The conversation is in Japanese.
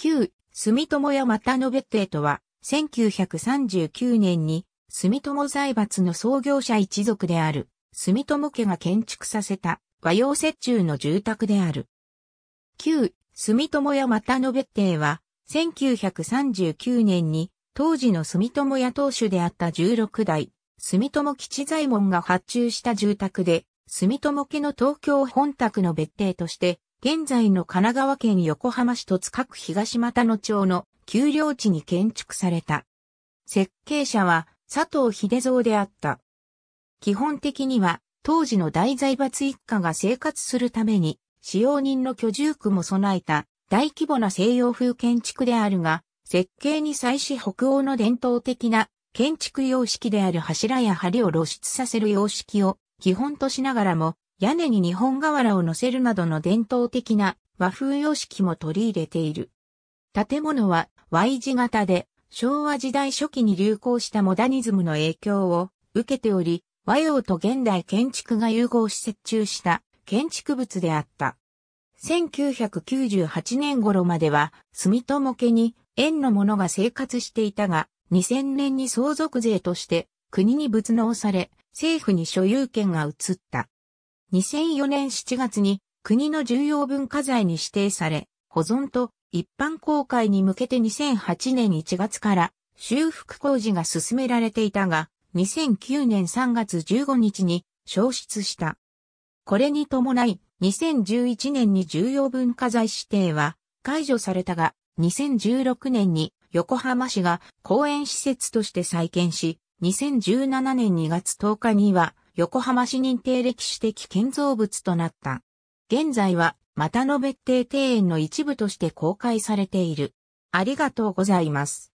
旧、住友や又延ベッテとは、1939年に、住友財閥の創業者一族である、住友家が建築させた和洋折衷の住宅である。旧、住友屋又延別邸は、1939年に、当時の住友屋当主であった16代、住友吉左衛門が発注した住宅で、住友家の東京本宅の別邸として、現在の神奈川県横浜市戸塚区東又野町の丘陵地に建築された。設計者は佐藤秀蔵であった。基本的には当時の大財閥一家が生活するために使用人の居住区も備えた大規模な西洋風建築であるが、設計に際し北欧の伝統的な建築様式である柱や梁を露出させる様式を基本としながらも屋根に日本瓦を乗せるなどの伝統的な和風様式も取り入れている。建物は Y 字型で昭和時代初期に流行したモダニズムの影響を受けており、和洋と現代建築が融合し設中した建築物であった。1998年頃までは住友家に園の者が生活していたが、2000年に相続税として国に仏納され、政府に所有権が移った。2004年7月に国の重要文化財に指定され、保存と一般公開に向けて2008年1月から修復工事が進められていたが、2009年3月15日に消失した。これに伴い、2011年に重要文化財指定は解除されたが、2016年に横浜市が公園施設として再建し、2017年2月10日には横浜市認定歴史的建造物となった。現在は、またの別邸庭園の一部として公開されている。ありがとうございます。